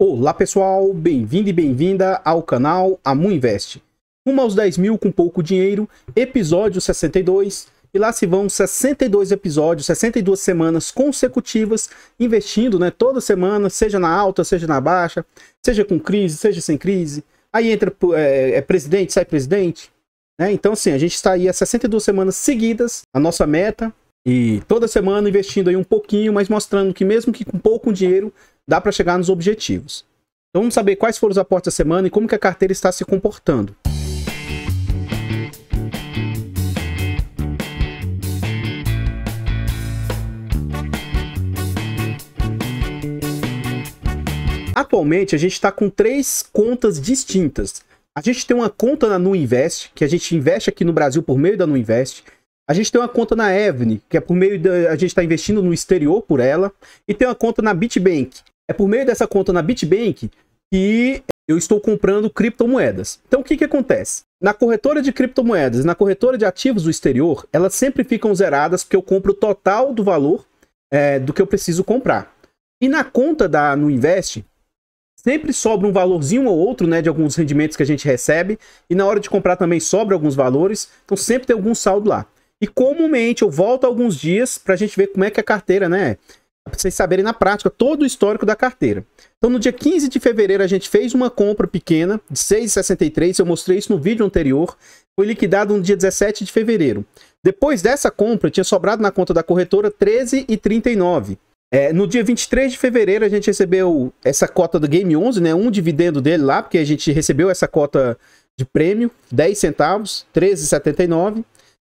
Olá pessoal, bem-vindo e bem-vinda ao canal Amu Invest. Uma aos 10 mil com pouco dinheiro, episódio 62. E lá se vão 62 episódios, 62 semanas consecutivas, investindo né, toda semana, seja na alta, seja na baixa, seja com crise, seja sem crise. Aí entra é, é presidente, sai presidente. Né? Então, assim, a gente está aí há 62 semanas seguidas, a nossa meta, e toda semana investindo aí um pouquinho, mas mostrando que mesmo que com pouco dinheiro, dá para chegar nos objetivos. Então vamos saber quais foram os aportes da semana e como que a carteira está se comportando. Atualmente a gente está com três contas distintas. A gente tem uma conta na Nuinvest, que a gente investe aqui no Brasil por meio da Nuinvest. A gente tem uma conta na Evne, que é por meio da a gente está investindo no exterior por ela, e tem uma conta na Bitbank, é por meio dessa conta na Bitbank que eu estou comprando criptomoedas. Então o que, que acontece? Na corretora de criptomoedas, na corretora de ativos do exterior, elas sempre ficam zeradas porque eu compro o total do valor é, do que eu preciso comprar. E na conta da no Invest, sempre sobra um valorzinho ou outro, né, de alguns rendimentos que a gente recebe, e na hora de comprar também sobra alguns valores, então sempre tem algum saldo lá. E comumente eu volto alguns dias para a gente ver como é que é a carteira, né, para vocês saberem na prática todo o histórico da carteira. Então, no dia 15 de fevereiro, a gente fez uma compra pequena de 6,63. Eu mostrei isso no vídeo anterior. Foi liquidado no dia 17 de fevereiro. Depois dessa compra, tinha sobrado na conta da corretora 13,39. É, no dia 23 de fevereiro, a gente recebeu essa cota do Game 11, né? Um dividendo dele lá, porque a gente recebeu essa cota de prêmio, 10 centavos, 13,79.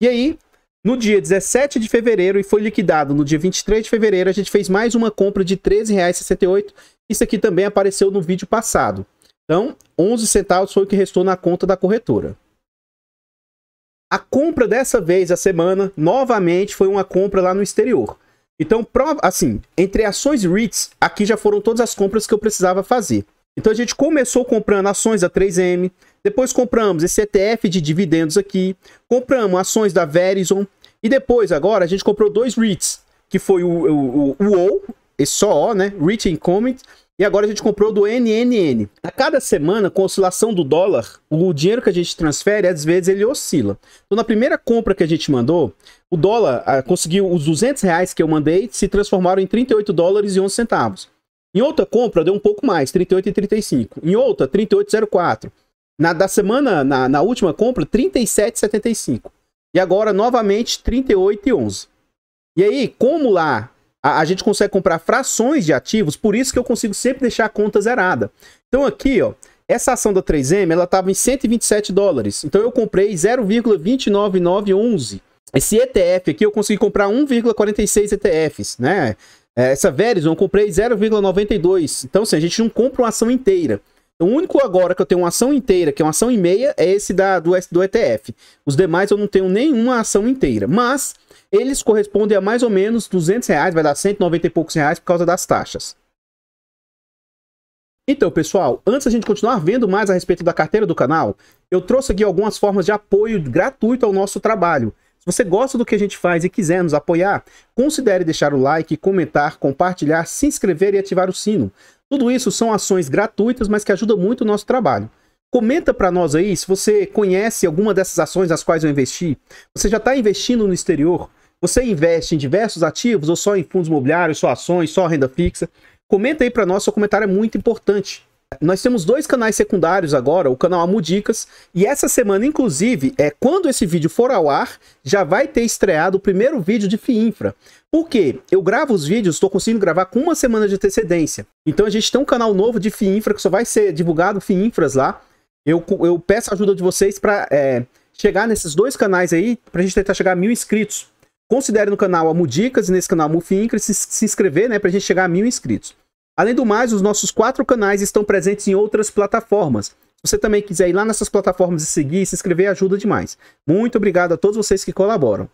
E aí, no dia 17 de fevereiro e foi liquidado no dia 23 de fevereiro. A gente fez mais uma compra de R$13,68. Isso aqui também apareceu no vídeo passado. Então, 11 centavos foi o que restou na conta da corretora. A compra dessa vez, a semana, novamente foi uma compra lá no exterior. Então, assim, entre ações REITs, aqui já foram todas as compras que eu precisava fazer. Então a gente começou comprando ações da 3M, depois compramos esse ETF de dividendos aqui, compramos ações da Verizon e depois agora a gente comprou dois REITs, que foi o, o, o, o esse só O, né? REIT Incoming e agora a gente comprou do NNN. A cada semana, com a oscilação do dólar, o dinheiro que a gente transfere, às vezes, ele oscila. Então, na primeira compra que a gente mandou, o dólar ah, conseguiu os 200 reais que eu mandei se transformaram em 38 dólares e 11 centavos. Em outra compra deu um pouco mais, 38,35. Em outra, 38,04. Na da semana, na, na última compra, 37,75. E agora, novamente, 38,11. E aí, como lá a, a, gente consegue comprar frações de ativos, por isso que eu consigo sempre deixar a conta zerada. Então aqui, ó, essa ação da 3M, ela estava em 127 dólares. Então eu comprei 0,29911. Esse ETF aqui eu consegui comprar 1,46 ETFs, né? É, essa Verizon eu comprei 0,92. Então, assim, a gente não compra uma ação inteira. Então, o único agora que eu tenho uma ação inteira, que é uma ação e meia, é esse da, do, do ETF. Os demais eu não tenho nenhuma ação inteira. Mas eles correspondem a mais ou menos 200 reais, vai dar 190 e poucos reais por causa das taxas. Então, pessoal, antes a gente continuar vendo mais a respeito da carteira do canal, eu trouxe aqui algumas formas de apoio gratuito ao nosso trabalho. Se você gosta do que a gente faz e quiser nos apoiar, considere deixar o like, comentar, compartilhar, se inscrever e ativar o sino. Tudo isso são ações gratuitas, mas que ajudam muito o nosso trabalho. Comenta para nós aí se você conhece alguma dessas ações nas quais eu investi. Você já está investindo no exterior? Você investe em diversos ativos ou só em fundos imobiliários, só ações, só renda fixa? Comenta aí para nós, seu comentário é muito importante nós temos dois canais secundários agora, o canal Amudicas, e essa semana, inclusive, é quando esse vídeo for ao ar, já vai ter estreado o primeiro vídeo de FIINFRA. Por quê? Eu gravo os vídeos, estou conseguindo gravar com uma semana de antecedência. Então a gente tem um canal novo de FIINFRA, que só vai ser divulgado FIINFRAS lá. Eu, eu peço a ajuda de vocês para é, chegar nesses dois canais aí, para a gente tentar chegar a mil inscritos. Considere no canal Amudicas e nesse canal Fiinfra se, se inscrever, né, para a gente chegar a mil inscritos. Além do mais, os nossos quatro canais estão presentes em outras plataformas. Se você também quiser ir lá nessas plataformas e seguir e se inscrever, ajuda demais. Muito obrigado a todos vocês que colaboram.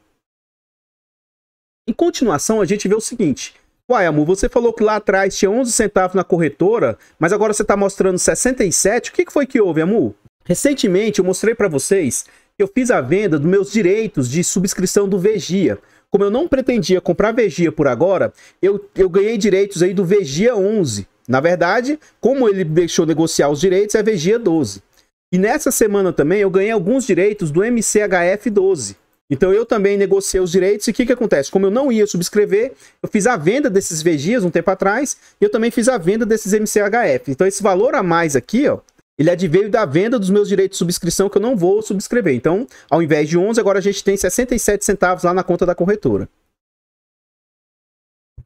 Em continuação, a gente vê o seguinte. Uai, amor, você falou que lá atrás tinha 11 centavos na corretora, mas agora você está mostrando 67. O que foi que houve, amor? Recentemente, eu mostrei para vocês que eu fiz a venda dos meus direitos de subscrição do Vegia. Como eu não pretendia comprar Vegia por agora, eu, eu ganhei direitos aí do Vegia 11. Na verdade, como ele deixou negociar os direitos, é Vegia 12. E nessa semana também eu ganhei alguns direitos do MCHF 12. Então eu também negociei os direitos e o que, que acontece? Como eu não ia subscrever, eu fiz a venda desses vegias um tempo atrás e eu também fiz a venda desses MCHF. Então esse valor a mais aqui, ó, ele adveio da venda dos meus direitos de subscrição que eu não vou subscrever. Então, ao invés de 11, agora a gente tem 67 centavos lá na conta da corretora.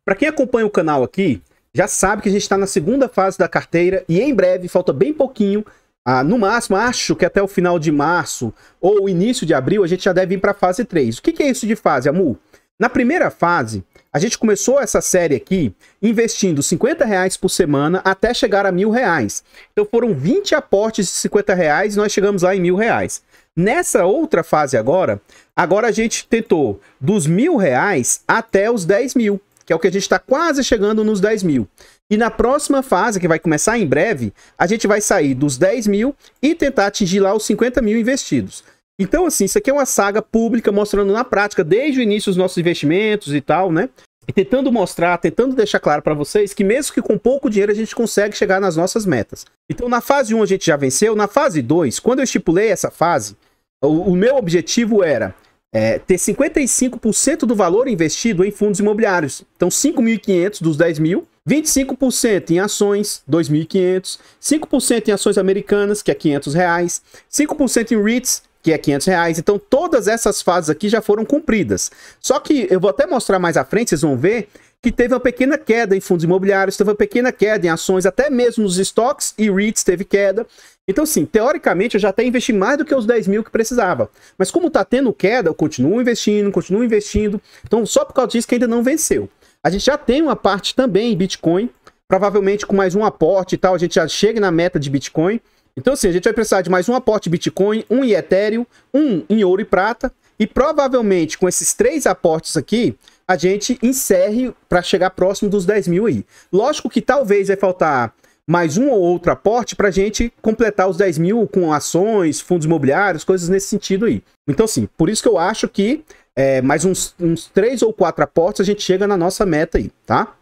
Para quem acompanha o canal aqui, já sabe que a gente está na segunda fase da carteira e em breve, falta bem pouquinho, ah, no máximo, acho que até o final de março ou início de abril, a gente já deve ir para a fase 3. O que, que é isso de fase, Amu? Na primeira fase, a gente começou essa série aqui investindo 50 reais por semana até chegar a mil reais. Então foram 20 aportes de 50 reais e nós chegamos lá em mil reais. Nessa outra fase agora, agora a gente tentou dos mil reais até os 10 mil, que é o que a gente está quase chegando nos 10 mil. E na próxima fase, que vai começar em breve, a gente vai sair dos 10 mil e tentar atingir lá os 50 mil investidos. Então, assim, isso aqui é uma saga pública mostrando na prática, desde o início, os nossos investimentos e tal, né? E tentando mostrar, tentando deixar claro para vocês que mesmo que com pouco dinheiro a gente consegue chegar nas nossas metas. Então, na fase 1 a gente já venceu, na fase 2, quando eu estipulei essa fase, o, o meu objetivo era é, ter 55% do valor investido em fundos imobiliários. Então, 5.500 dos 10 mil, 25% em ações, 2.500, 5% em ações americanas, que é 500 reais, 5% em REITs, que é 500 reais. Então todas essas fases aqui já foram cumpridas. Só que eu vou até mostrar mais à frente, vocês vão ver que teve uma pequena queda em fundos imobiliários, teve uma pequena queda em ações, até mesmo nos estoques e REITs teve queda. Então, sim, teoricamente eu já até investi mais do que os 10 mil que precisava. Mas como está tendo queda, eu continuo investindo, continuo investindo. Então, só por causa disso que ainda não venceu. A gente já tem uma parte também em Bitcoin. Provavelmente com mais um aporte e tal, a gente já chega na meta de Bitcoin. Então, assim, a gente vai precisar de mais um aporte Bitcoin, um em Ethereum, um em ouro e prata. E provavelmente com esses três aportes aqui, a gente encerre para chegar próximo dos 10 mil aí. Lógico que talvez vai faltar mais um ou outro aporte para a gente completar os 10 mil com ações, fundos imobiliários, coisas nesse sentido aí. Então, sim, por isso que eu acho que é, mais uns, uns três ou quatro aportes a gente chega na nossa meta aí, tá?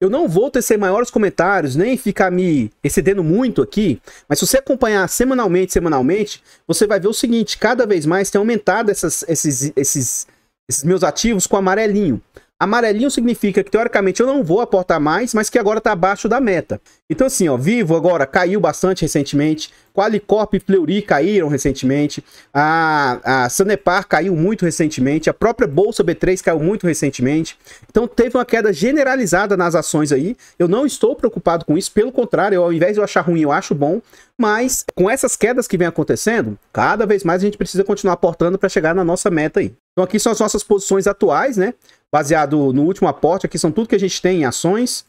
Eu não vou tecer maiores comentários, nem ficar me excedendo muito aqui, mas se você acompanhar semanalmente, semanalmente, você vai ver o seguinte, cada vez mais tem aumentado essas, esses, esses, esses meus ativos com amarelinho. Amarelinho significa que, teoricamente, eu não vou aportar mais, mas que agora está abaixo da meta. Então, assim, ó, Vivo agora caiu bastante recentemente, Qualicorp e Fleury caíram recentemente, a, a Sanepar caiu muito recentemente, a própria Bolsa B3 caiu muito recentemente. Então, teve uma queda generalizada nas ações aí. Eu não estou preocupado com isso, pelo contrário, eu, ao invés de eu achar ruim, eu acho bom. Mas, com essas quedas que vem acontecendo, cada vez mais a gente precisa continuar aportando para chegar na nossa meta aí. Então, aqui são as nossas posições atuais, né? baseado no último aporte. Aqui são tudo que a gente tem em ações.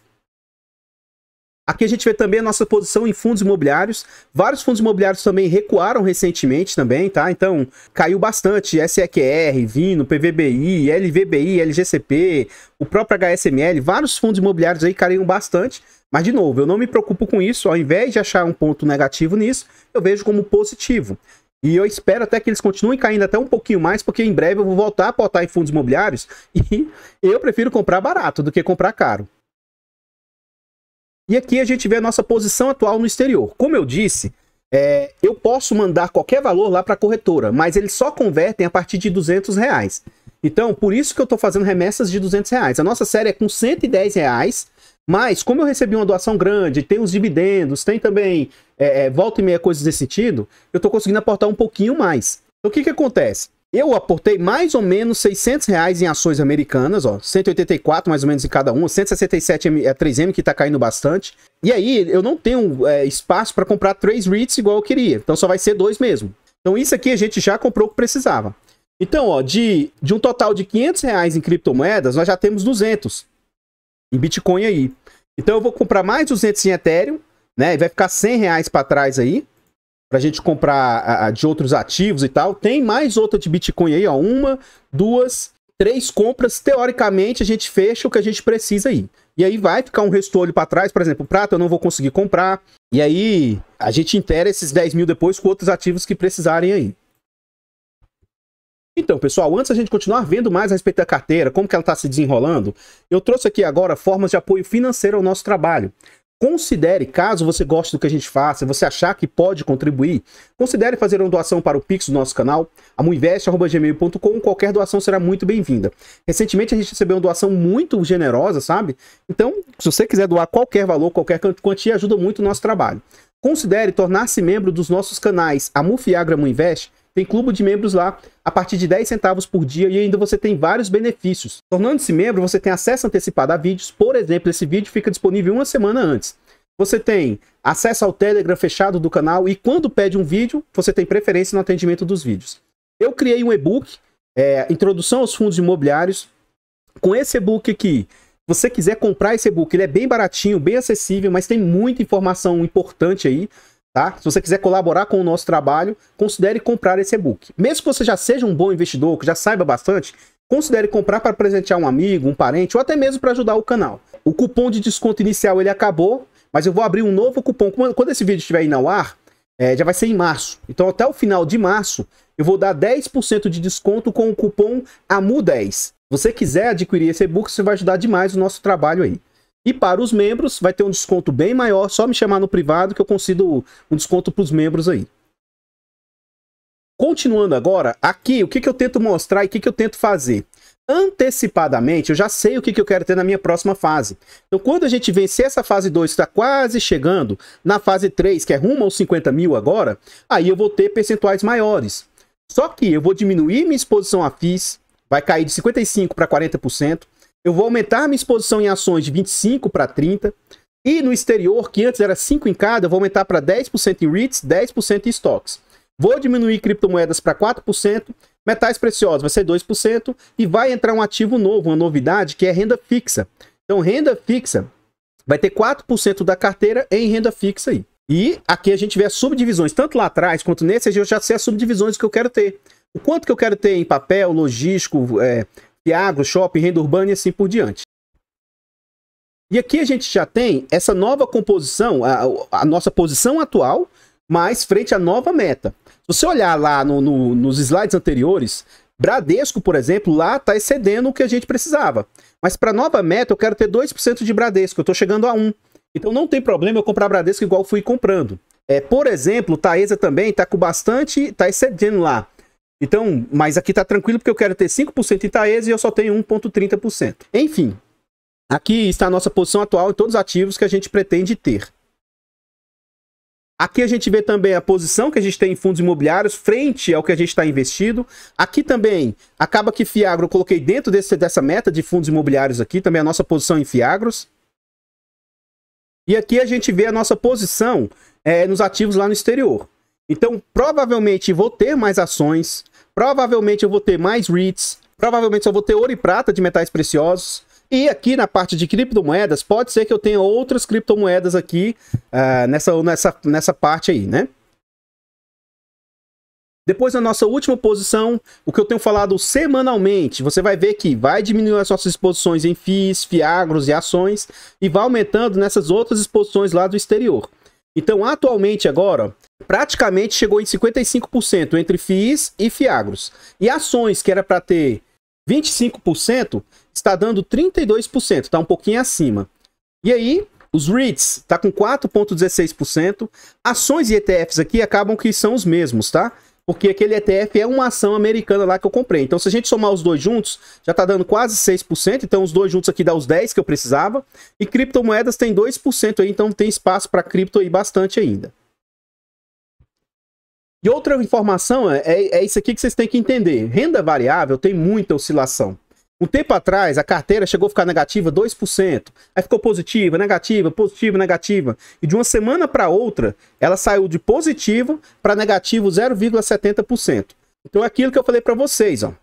Aqui a gente vê também a nossa posição em fundos imobiliários. Vários fundos imobiliários também recuaram recentemente também, tá? Então, caiu bastante. SEQR, Vino, PVBI, LVBI, LGCP, o próprio HSML. Vários fundos imobiliários aí caíram bastante. Mas, de novo, eu não me preocupo com isso. Ao invés de achar um ponto negativo nisso, eu vejo como positivo. E eu espero até que eles continuem caindo até um pouquinho mais, porque em breve eu vou voltar a botar em fundos imobiliários e eu prefiro comprar barato do que comprar caro. E aqui a gente vê a nossa posição atual no exterior. Como eu disse, é, eu posso mandar qualquer valor lá para a corretora, mas eles só convertem a partir de 200 reais. Então, por isso que eu estou fazendo remessas de 200 reais. A nossa série é com 110 reais mas, como eu recebi uma doação grande, tem os dividendos, tem também é, é volta e meia coisas desse sentido, eu estou conseguindo aportar um pouquinho mais. Então, o que, que acontece? Eu aportei mais ou menos 600 reais em ações americanas, ó, 184 mais ou menos em cada uma, 167 é 3M que tá caindo bastante. E aí eu não tenho é, espaço para comprar três REITs igual eu queria, então só vai ser dois mesmo. Então isso aqui a gente já comprou o que precisava. Então, ó, de, de um total de 500 reais em criptomoedas, nós já temos 200 em Bitcoin aí. Então eu vou comprar mais 200 em Ethereum, né? E vai ficar 100 reais para trás aí, para a gente comprar a, de outros ativos e tal. Tem mais outra de Bitcoin aí, ó. Uma, duas, três compras. Teoricamente a gente fecha o que a gente precisa aí. E aí vai ficar um restolho para trás, por exemplo, prata eu não vou conseguir comprar. E aí a gente intera esses 10 mil depois com outros ativos que precisarem aí. Então, pessoal, antes a gente continuar vendo mais a respeito da carteira, como que ela está se desenrolando, eu trouxe aqui agora formas de apoio financeiro ao nosso trabalho. Considere, caso você goste do que a gente faça, você achar que pode contribuir, considere fazer uma doação para o Pix do nosso canal, amuinvest.gmail.com, qualquer doação será muito bem-vinda. Recentemente a gente recebeu uma doação muito generosa, sabe? Então, se você quiser doar qualquer valor, qualquer quantia, ajuda muito o nosso trabalho. Considere tornar-se membro dos nossos canais Amufiagra Amuinvest, tem clube de membros lá a partir de 10 centavos por dia e ainda você tem vários benefícios. Tornando-se membro, você tem acesso antecipado a vídeos. Por exemplo, esse vídeo fica disponível uma semana antes. Você tem acesso ao Telegram fechado do canal e quando pede um vídeo, você tem preferência no atendimento dos vídeos. Eu criei um e-book, é, Introdução aos Fundos Imobiliários. Com esse e-book aqui, você quiser comprar esse e-book, ele é bem baratinho, bem acessível, mas tem muita informação importante aí. Tá? Se você quiser colaborar com o nosso trabalho, considere comprar esse e-book. Mesmo que você já seja um bom investidor, que já saiba bastante, considere comprar para presentear um amigo, um parente ou até mesmo para ajudar o canal. O cupom de desconto inicial ele acabou, mas eu vou abrir um novo cupom. Quando esse vídeo estiver aí no ar, é, já vai ser em março. Então até o final de março, eu vou dar 10% de desconto com o cupom AMU10. Se você quiser adquirir esse e-book, você vai ajudar demais o nosso trabalho aí. E para os membros, vai ter um desconto bem maior. Só me chamar no privado que eu consigo um desconto para os membros aí. Continuando agora, aqui o que, que eu tento mostrar e o que, que eu tento fazer? Antecipadamente, eu já sei o que, que eu quero ter na minha próxima fase. Então, quando a gente vencer essa fase 2, está quase chegando, na fase 3, que é rumo aos 50 mil agora, aí eu vou ter percentuais maiores. Só que eu vou diminuir minha exposição a FIIs, vai cair de 55% para 40% eu vou aumentar minha exposição em ações de 25 para 30 e no exterior, que antes era 5 em cada, eu vou aumentar para 10% em REITs, 10% em estoques. Vou diminuir criptomoedas para 4%, metais preciosos vai ser 2% e vai entrar um ativo novo, uma novidade que é renda fixa. Então, renda fixa vai ter 4% da carteira em renda fixa aí. E aqui a gente vê as subdivisões, tanto lá atrás quanto nesse, eu já sei as subdivisões que eu quero ter. O quanto que eu quero ter em papel, logístico, é, de agro, shopping, renda urbana e assim por diante. E aqui a gente já tem essa nova composição, a, a nossa posição atual, mas frente à nova meta. Se você olhar lá no, no, nos slides anteriores, Bradesco, por exemplo, lá está excedendo o que a gente precisava. Mas para a nova meta, eu quero ter 2% de Bradesco, eu estou chegando a 1%. Então não tem problema eu comprar Bradesco igual fui comprando. É, por exemplo, Taesa também está com bastante, está excedendo lá. Então, mas aqui está tranquilo porque eu quero ter 5% em Taesa e eu só tenho 1,30%. Enfim, aqui está a nossa posição atual em todos os ativos que a gente pretende ter. Aqui a gente vê também a posição que a gente tem em fundos imobiliários frente ao que a gente está investido. Aqui também, acaba que Fiagro eu coloquei dentro desse, dessa meta de fundos imobiliários aqui, também a nossa posição em Fiagros. E aqui a gente vê a nossa posição é, nos ativos lá no exterior. Então, provavelmente vou ter mais ações, Provavelmente eu vou ter mais REITs, provavelmente eu vou ter ouro e prata de metais preciosos. E aqui na parte de criptomoedas, pode ser que eu tenha outras criptomoedas aqui uh, nessa, nessa, nessa parte aí, né? Depois, na nossa última posição, o que eu tenho falado semanalmente, você vai ver que vai diminuir as nossas exposições em FIIs, FIAGROS e ações e vai aumentando nessas outras exposições lá do exterior. Então, atualmente agora, praticamente chegou em 55% entre FIIs e FIAGROS. E ações, que era para ter 25%, está dando 32%, está um pouquinho acima. E aí, os REITs está com 4,16%. Ações e ETFs aqui acabam que são os mesmos, tá? Porque aquele ETF é uma ação americana lá que eu comprei. Então, se a gente somar os dois juntos, já está dando quase 6%. Então, os dois juntos aqui dá os 10% que eu precisava. E criptomoedas tem 2% aí, então tem espaço para cripto aí bastante ainda. E outra informação é, é, é isso aqui que vocês têm que entender. Renda variável tem muita oscilação. Um tempo atrás, a carteira chegou a ficar negativa 2%, aí ficou positiva, negativa, positiva, negativa. E de uma semana para outra, ela saiu de positivo para negativo 0,70%. Então é aquilo que eu falei para vocês. Ó.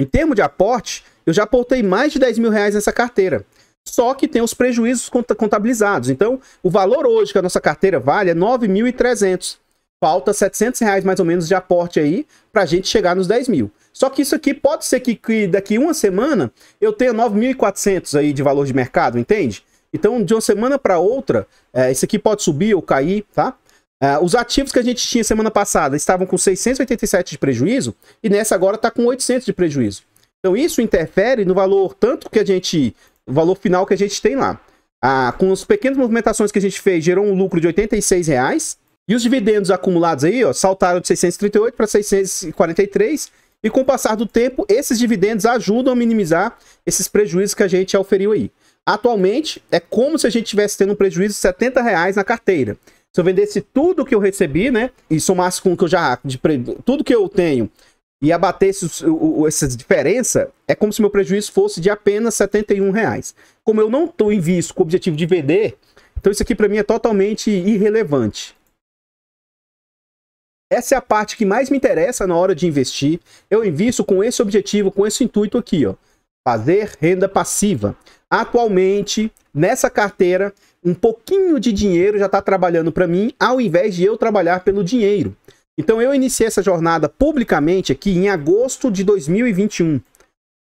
Em termos de aporte, eu já aportei mais de 10 mil reais nessa carteira. Só que tem os prejuízos contabilizados. Então, o valor hoje que a nossa carteira vale é 9.300 falta 700 reais mais ou menos de aporte aí para a gente chegar nos 10 mil. Só que isso aqui pode ser que, que daqui uma semana eu tenha 9.400 aí de valor de mercado, entende? Então, de uma semana para outra, é, isso aqui pode subir ou cair, tá? É, os ativos que a gente tinha semana passada estavam com 687 de prejuízo e nessa agora está com 800 de prejuízo. Então, isso interfere no valor tanto que a gente, o valor final que a gente tem lá. Ah, com as pequenas movimentações que a gente fez, gerou um lucro de R$ reais e os dividendos acumulados aí, ó, saltaram de 638 para 643. E com o passar do tempo, esses dividendos ajudam a minimizar esses prejuízos que a gente oferiu aí. Atualmente, é como se a gente tivesse tendo um prejuízo de 70 reais na carteira. Se eu vendesse tudo que eu recebi, né? E somasse com o que eu já. De, tudo que eu tenho e abatesse essa diferença, é como se meu prejuízo fosse de apenas 71 reais. Como eu não estou em visto com o objetivo de vender, então isso aqui para mim é totalmente irrelevante. Essa é a parte que mais me interessa na hora de investir. Eu invisto com esse objetivo, com esse intuito aqui, ó. Fazer renda passiva. Atualmente, nessa carteira, um pouquinho de dinheiro já está trabalhando para mim, ao invés de eu trabalhar pelo dinheiro. Então eu iniciei essa jornada publicamente aqui em agosto de 2021.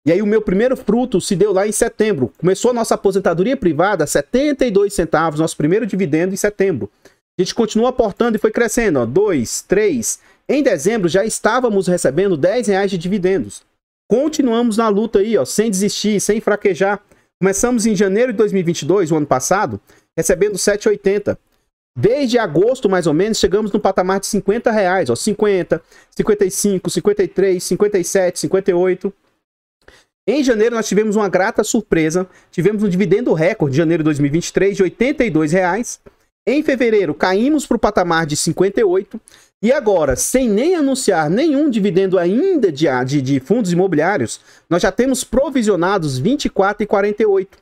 E aí o meu primeiro fruto se deu lá em setembro. Começou a nossa aposentadoria privada, 72 centavos, nosso primeiro dividendo em setembro. A gente continua aportando e foi crescendo, ó, 2, 3. Em dezembro já estávamos recebendo 10 reais de dividendos. Continuamos na luta aí, ó, sem desistir, sem fraquejar. Começamos em janeiro de 2022, o ano passado, recebendo 7,80. Desde agosto, mais ou menos, chegamos no patamar de 50 reais, ó, 50, 55, 53, 57, 58. Em janeiro nós tivemos uma grata surpresa, tivemos um dividendo recorde, janeiro de 2023, de 82 reais. Em fevereiro, caímos para o patamar de 58. E agora, sem nem anunciar nenhum dividendo ainda de, ah, de, de fundos imobiliários, nós já temos provisionados 24 e 48.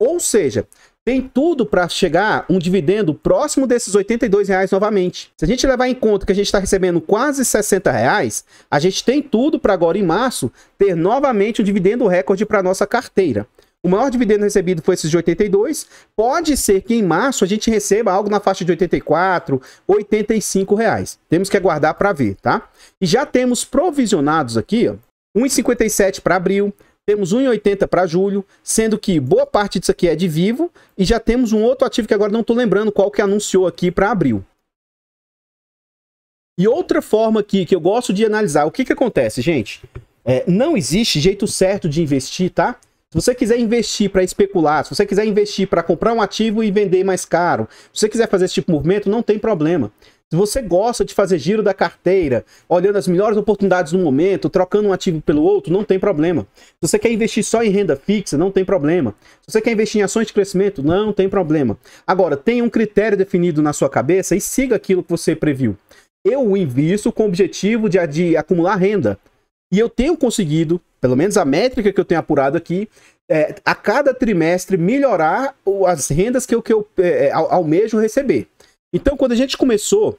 Ou seja, tem tudo para chegar um dividendo próximo desses 82 reais novamente. Se a gente levar em conta que a gente está recebendo quase 60 reais, a gente tem tudo para agora em março ter novamente um dividendo recorde para nossa carteira. O maior dividendo recebido foi esses de 82. Pode ser que em março a gente receba algo na faixa de 84, 85 reais. Temos que aguardar para ver, tá? E já temos provisionados aqui, ó, 1,57 para abril, temos 1,80 para julho, sendo que boa parte disso aqui é de vivo, e já temos um outro ativo que agora não estou lembrando qual que anunciou aqui para abril. E outra forma aqui que eu gosto de analisar, o que, que acontece, gente? É, não existe jeito certo de investir, tá? Se você quiser investir para especular, se você quiser investir para comprar um ativo e vender mais caro, se você quiser fazer esse tipo de movimento, não tem problema. Se você gosta de fazer giro da carteira, olhando as melhores oportunidades no momento, trocando um ativo pelo outro, não tem problema. Se você quer investir só em renda fixa, não tem problema. Se você quer investir em ações de crescimento, não tem problema. Agora, tenha um critério definido na sua cabeça e siga aquilo que você previu. Eu invisto com o objetivo de, de acumular renda. E eu tenho conseguido pelo menos a métrica que eu tenho apurado aqui, é, a cada trimestre melhorar as rendas que eu, que eu é, é almejo receber. Então, quando a gente começou,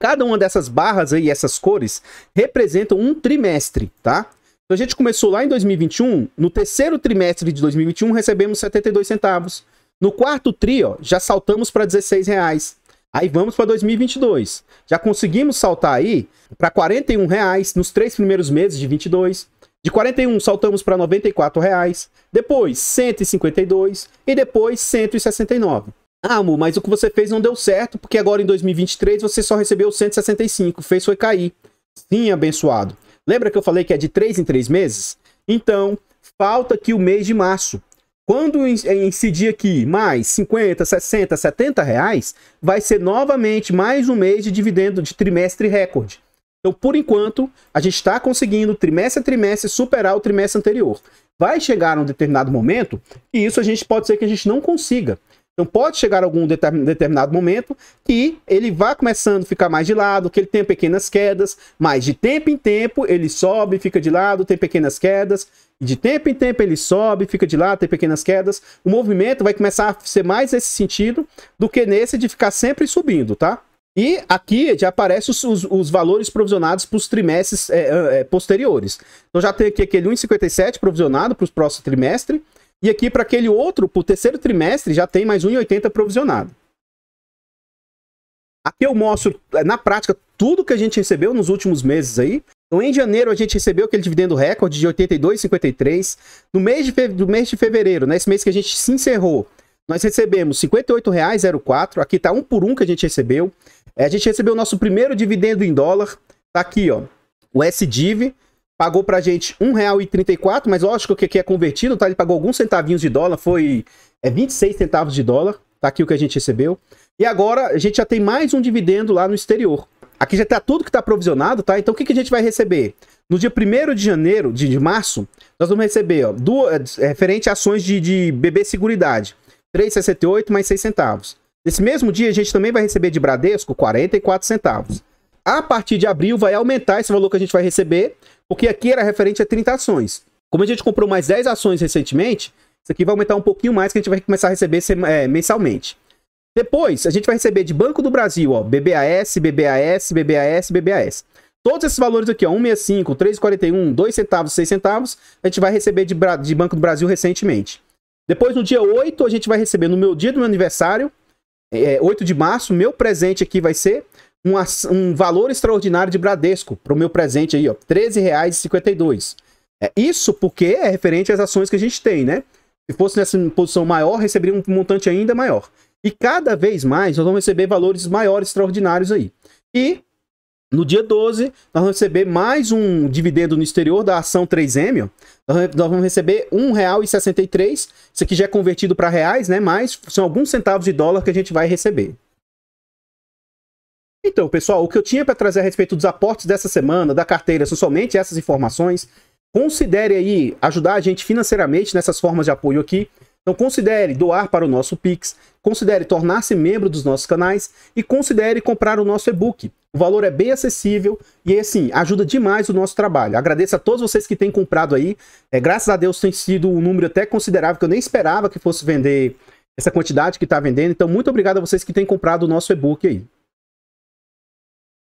cada uma dessas barras aí, essas cores, representam um trimestre, tá? Então, a gente começou lá em 2021, no terceiro trimestre de 2021, recebemos 72 centavos. No quarto tri, ó, já saltamos para 16 reais. Aí vamos para 2022. Já conseguimos saltar aí para 41 reais nos três primeiros meses de 22. De 41 saltamos para 94 reais, depois 152 e depois 169. Ah, amor, mas o que você fez não deu certo, porque agora em 2023 você só recebeu 165, fez foi cair. Sim, abençoado. Lembra que eu falei que é de 3 em 3 meses? Então, falta aqui o mês de março. Quando incidir aqui mais 50, 60, 70 reais, vai ser novamente mais um mês de dividendo de trimestre recorde. Então, por enquanto, a gente está conseguindo trimestre a trimestre superar o trimestre anterior. Vai chegar um determinado momento que isso a gente pode ser que a gente não consiga. Então pode chegar algum determinado momento que ele vai começando a ficar mais de lado, que ele tem pequenas quedas, mas de tempo em tempo ele sobe, fica de lado, tem pequenas quedas, de tempo em tempo ele sobe, fica de lado, tem pequenas quedas. O movimento vai começar a ser mais nesse sentido do que nesse de ficar sempre subindo, tá? E aqui já aparecem os, os, os, valores provisionados para os trimestres é, é, posteriores. Então já tem aqui aquele 1,57 provisionado para o próximo trimestre. E aqui para aquele outro, para o terceiro trimestre, já tem mais 1,80 provisionado. Aqui eu mostro, é, na prática, tudo que a gente recebeu nos últimos meses aí. Então, em janeiro, a gente recebeu aquele dividendo recorde de 82,53. No mês de, do mês de fevereiro, nesse né, mês que a gente se encerrou, nós recebemos R$ 58,04. Aqui está um por um que a gente recebeu. É, a gente recebeu o nosso primeiro dividendo em dólar. Tá aqui, ó. O SDIV pagou pra gente R$1,34, mas lógico que aqui é convertido, tá? Ele pagou alguns centavinhos de dólar, foi é, 26 centavos de dólar. Tá aqui o que a gente recebeu. E agora a gente já tem mais um dividendo lá no exterior. Aqui já tá tudo que tá provisionado, tá? Então o que, que a gente vai receber? No dia 1 de janeiro, de, de março, nós vamos receber, ó, duas, é, referente a ações de, de BB Seguridade. 3,68 mais 6 centavos. Esse mesmo dia a gente também vai receber de Bradesco 44 centavos. A partir de abril vai aumentar esse valor que a gente vai receber, porque aqui era referente a 30 ações. Como a gente comprou mais 10 ações recentemente, isso aqui vai aumentar um pouquinho mais que a gente vai começar a receber é, mensalmente. Depois, a gente vai receber de Banco do Brasil, ó, BBAS, BBAS, BBAS, BBAS. Todos esses valores aqui, ó, 165, 341, 2 centavos, 6 centavos, a gente vai receber de, de Banco do Brasil recentemente. Depois, no dia 8, a gente vai receber, no meu dia do meu aniversário, é, 8 de março, meu presente aqui vai ser um, um valor extraordinário de Bradesco, para o meu presente aí, ó, R$13,52. É, isso porque é referente às ações que a gente tem, né? Se fosse nessa posição maior, receberia um montante ainda maior. E cada vez mais nós vamos receber valores maiores extraordinários aí. E no dia 12, nós vamos receber mais um dividendo no exterior da ação 3M. Nós vamos receber R$ 1,63. Isso aqui já é convertido para reais, né? Mas são alguns centavos de dólar que a gente vai receber. Então, pessoal, o que eu tinha para trazer a respeito dos aportes dessa semana, da carteira, são somente essas informações. Considere aí ajudar a gente financeiramente nessas formas de apoio aqui. Então considere doar para o nosso Pix, considere tornar-se membro dos nossos canais e considere comprar o nosso e-book. O valor é bem acessível e, assim, ajuda demais o nosso trabalho. Agradeço a todos vocês que têm comprado aí. É, graças a Deus tem sido um número até considerável, que eu nem esperava que fosse vender essa quantidade que está vendendo. Então, muito obrigado a vocês que têm comprado o nosso e-book aí.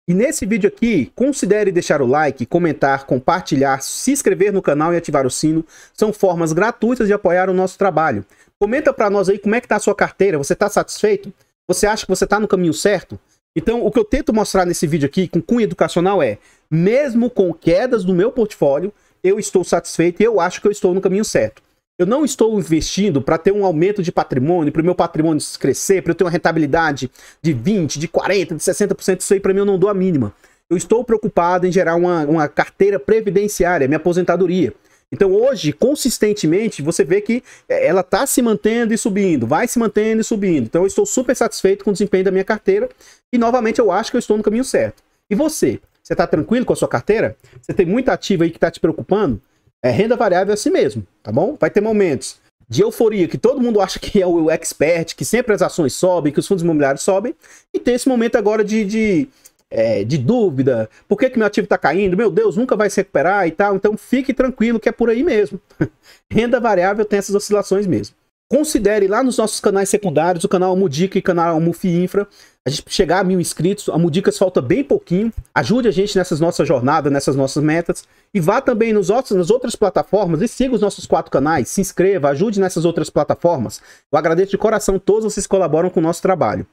E nesse vídeo aqui, considere deixar o like, comentar, compartilhar, se inscrever no canal e ativar o sino. São formas gratuitas de apoiar o nosso trabalho. Comenta para nós aí como é que está a sua carteira, você está satisfeito? Você acha que você está no caminho certo? Então, o que eu tento mostrar nesse vídeo aqui, com cunho educacional, é: mesmo com quedas no meu portfólio, eu estou satisfeito e eu acho que eu estou no caminho certo. Eu não estou investindo para ter um aumento de patrimônio, para o meu patrimônio crescer, para eu ter uma rentabilidade de 20%, de 40%, de 60%. Isso aí para mim eu não dou a mínima. Eu estou preocupado em gerar uma, uma carteira previdenciária, minha aposentadoria. Então hoje, consistentemente, você vê que é, ela está se mantendo e subindo, vai se mantendo e subindo. Então eu estou super satisfeito com o desempenho da minha carteira e novamente eu acho que eu estou no caminho certo. E você? Você está tranquilo com a sua carteira? Você tem muita ativa aí que está te preocupando? É renda variável é assim mesmo, tá bom? Vai ter momentos de euforia que todo mundo acha que é o expert, que sempre as ações sobem, que os fundos imobiliários sobem, e tem esse momento agora de, de é, de dúvida, por que, que meu ativo está caindo, meu Deus, nunca vai se recuperar e tal. Então fique tranquilo que é por aí mesmo. Renda variável tem essas oscilações mesmo. Considere lá nos nossos canais secundários, o canal Mudica e o canal Mufi Infra, a gente chegar a mil inscritos, a Mudicas falta bem pouquinho. Ajude a gente nessas nossas jornadas, nessas nossas metas. E vá também nos outros, nas outras plataformas e siga os nossos quatro canais. Se inscreva, ajude nessas outras plataformas. Eu agradeço de coração todos vocês que colaboram com o nosso trabalho.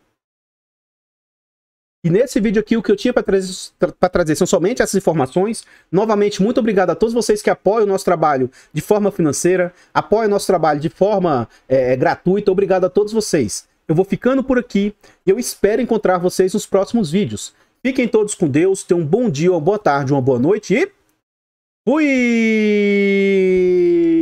E nesse vídeo aqui, o que eu tinha para trazer, trazer são somente essas informações. Novamente, muito obrigado a todos vocês que apoiam o nosso trabalho de forma financeira, apoiam o nosso trabalho de forma é, é, gratuita. Obrigado a todos vocês. Eu vou ficando por aqui e eu espero encontrar vocês nos próximos vídeos. Fiquem todos com Deus, tenham um bom dia, uma boa tarde, uma boa noite e fui!